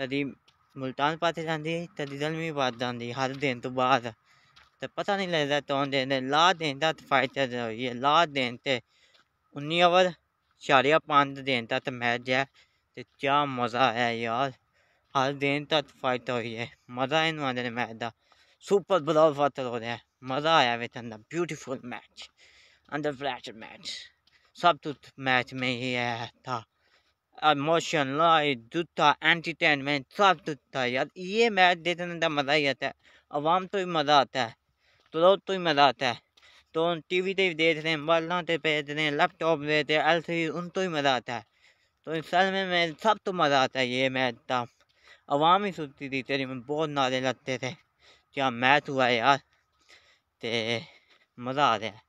کدی ملتان پاتی تی زلمی پت جاتی ہر دن تو باہر تو پتا نہیں لگتا تو لا دن تک فائدہ ہوئی ہے لا دن سے انی اوور چاریا پانچ دن تک میچ جہ مزہ آیا یار ہر دن تک فایت ہوئی ہے مزہ آدھے میچ کا سپر بلاؤ پات ہو رہا ہے مزہ آیا بچوں کا بیوٹیفل میچ اندر فرش میچ سب تیچ میں یہ ہے اموشن لڑائی جتھا انٹرٹینمنٹ سب تو یار یہ میچ دیکھنے کا مزہ ہی آتا ہے عوام تو ہی مزہ آتا ہے تو تو ہی مزہ آتا ہے تو ٹی وی سے بھی دیکھ رہے ہیں موبائلوں پہ بھیج رہے ہیں ایل سی ان تو ہی مزہ آتا ہے تو سال میں میں سب تو مزہ آتا ہے یہ میچ تھا عوام ہی سنتی تھی تیری میں بہت نعرے لگتے تھے کیا میچ ہوا ہے یار مزہ آ رہا ہے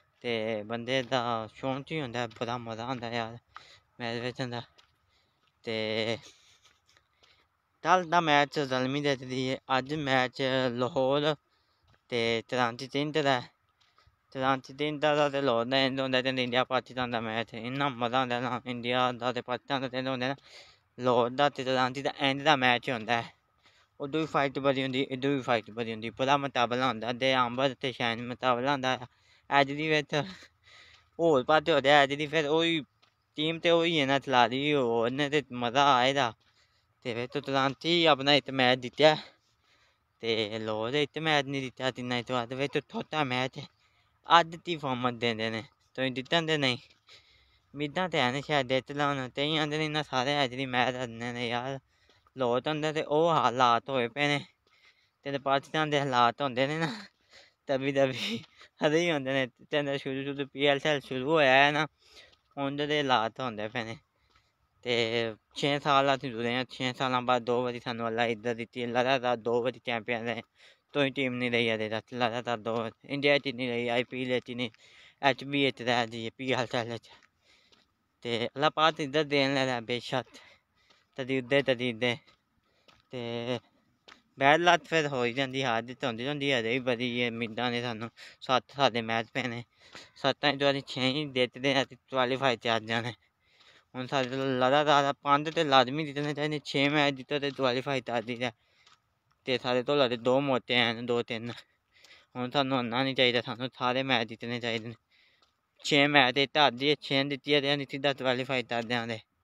بندے کا شوق ہی ہوں بڑا مزہ آتا ہے یار میچ وجہ کل کا میچ رلمی دیکھتی ہے اج میچ لاہور تو چرانچی تینٹ کا چرانچی تینٹ لاہور ہوتا ہے انڈیا پاچیتان کا میچ ازہ آتا ہے انڈیا کا تو پاشتان لاہور درانچی کا اینڈ کا میچ ہوں ادو بھی فائٹ بری ہوں ادو بھی فائٹ بری ہوں برا مقابلہ ہوں دیہن مقابلہ ہوں ایج بھی ہوتے ہو رہا اچھی وہی ٹیم تو وہی ہے نا چلاری اور مزہ آئے گا ترنت ہی اپنا ایک میچ جتیا میچ نہیں جتنا تین تھوٹا میچ ادتی فارمت دے دیں تو نہیں امیداں شاید ڈیت لو تو آتے سارے ایجنی میچ آنے یار لو تو وہ ہلاک ہوئے پی نے تعلق پاکستان کے ہلاک ہوتے تبھی تبھی ہر ہی ہوتے ہیں شروع شروع پی ایل سی ایل شروع ہوا ہے نا ان لات ہوتے پہنے چھ سالے چھ سال بعد دو بار ادھر لگاتار دو باری چینپیئن رہے تو ٹیم نہیں رہی لگاتار انڈیا نہیں آئی پی ایل نہیں H B L L H اللہ پارت ادھر دین لگا بے شت تد ادھر تد ادر ਬੈਡ ਲੱਤ ਫਿਰ ਹੋ ਹੀ ਜਾਂਦੀ ਆਦਤ ਹੁੰਦੀ ਹੁੰਦੀ ਹੈ ਰਹੀ ਬੜੀ ਮਿੰਟਾਂ ਨੇ ਸਾਨੂੰ ਸੱਤ ਸਾਡੇ ਮੈਚ ਨੇ ਸੱਤਾਂ ਤੋਂ ਅਸੀਂ ਛੇ ਹੀ ਦਿੱਤੇ ਅਸੀਂ ਕੁਆਲੀਫਾਈ ਤੇ ਆ ਜਾਣੇ ਹੁਣ ਸਾਡੇ ਲਗਾਤਾਰ ਪੰਜ ਤੇ ਲਾਜ਼ਮੀ ਦਿੱਤੇ ਚਾਹੀਦੇ ਛੇ ਮੈਚ ਦਿੱਤੇ ਤੇ ਕੁਆਲੀਫਾਈ ਤਾਂ ਆ ਜਾਈਦਾ ਤੇ ਸਾਡੇ ਤੋਂ ਲੜੇ ਦੋ ਮੋਤੇ ਹਨ ਦੋ ਤਿੰਨ ਹੁਣ ਸਾਨੂੰ ਅੰਨਾ ਨਹੀਂ ਚਾਹੀਦਾ ਸਾਨੂੰ ਸਾਰੇ ਮੈਚ ਜਿੱਤਣੇ ਚਾਹੀਦੇ ਨੇ ਛੇ ਮੈਚ ਦਿੱਤੇ ਤਾਂ ਅੱਜ ਛੇ ਦਿੱਤੀ ਤੇ ਅਸੀਂ ਸਿੱਧਾ ਕੁਆਲੀਫਾਈ ਤੇ ਆ